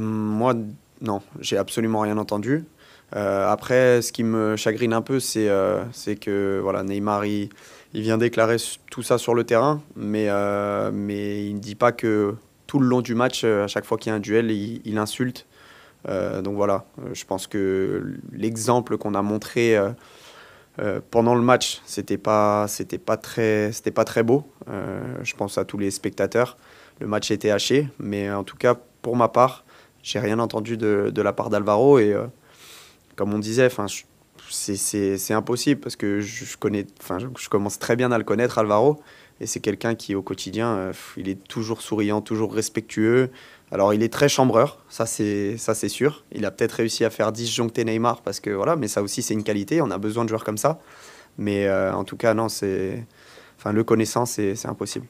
Moi, non, j'ai absolument rien entendu. Euh, après, ce qui me chagrine un peu, c'est euh, c'est que voilà, Neymar, il, il, vient déclarer tout ça sur le terrain, mais, euh, mais il ne dit pas que tout le long du match, à chaque fois qu'il y a un duel, il, insulte. donc voilà, je pense que l'exemple qu'on a montré pendant le match, c'était pas, pas, très, pas très beau. je pense à tous les spectateurs. Le match était haché, mais en tout cas, pour ma part, j'ai rien entendu de, de la part d'Alvaro. Et euh, comme on disait, c'est impossible parce que je, connais, je commence très bien à le connaître, Alvaro. Et c'est quelqu'un qui, au quotidien, euh, il est toujours souriant, toujours respectueux. Alors, il est très chambreur, ça c'est sûr. Il a peut-être réussi à faire disjoncter Neymar parce que voilà, mais ça aussi c'est une qualité. On a besoin de joueurs comme ça. Mais euh, en tout cas, non, c'est. Enfin, le connaissant, c'est impossible.